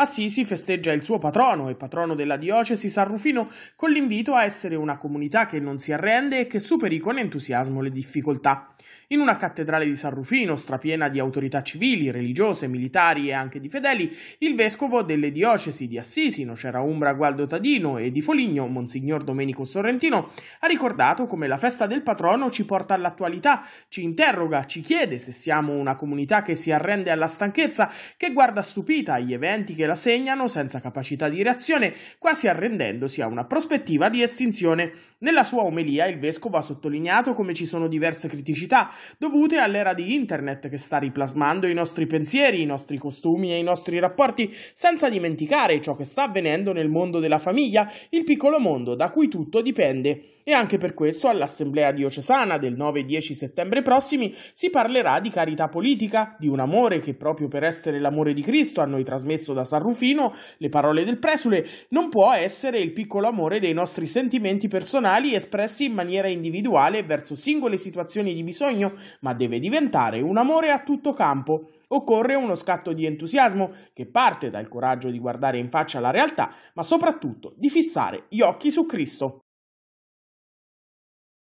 Assisi festeggia il suo patrono e patrono della diocesi San Rufino con l'invito a essere una comunità che non si arrende e che superi con entusiasmo le difficoltà. In una cattedrale di San Rufino, strapiena di autorità civili, religiose, militari e anche di fedeli, il vescovo delle diocesi di Assisi, Nocera Umbra Gualdo Tadino e di Foligno, Monsignor Domenico Sorrentino, ha ricordato come la festa del patrono ci porta all'attualità, ci interroga, ci chiede se siamo una comunità che si arrende alla stanchezza, che guarda stupita agli eventi che la segnano senza capacità di reazione, quasi arrendendosi a una prospettiva di estinzione. Nella sua omelia il vescovo ha sottolineato come ci sono diverse criticità dovute all'era di internet che sta riplasmando i nostri pensieri, i nostri costumi e i nostri rapporti, senza dimenticare ciò che sta avvenendo nel mondo della famiglia, il piccolo mondo da cui tutto dipende. E anche per questo all'Assemblea diocesana del 9 e 10 settembre prossimi si parlerà di carità politica, di un amore che proprio per essere l'amore di Cristo a noi trasmesso da San Rufino, le parole del presule, non può essere il piccolo amore dei nostri sentimenti personali espressi in maniera individuale verso singole situazioni di bisogno, ma deve diventare un amore a tutto campo. Occorre uno scatto di entusiasmo che parte dal coraggio di guardare in faccia la realtà, ma soprattutto di fissare gli occhi su Cristo.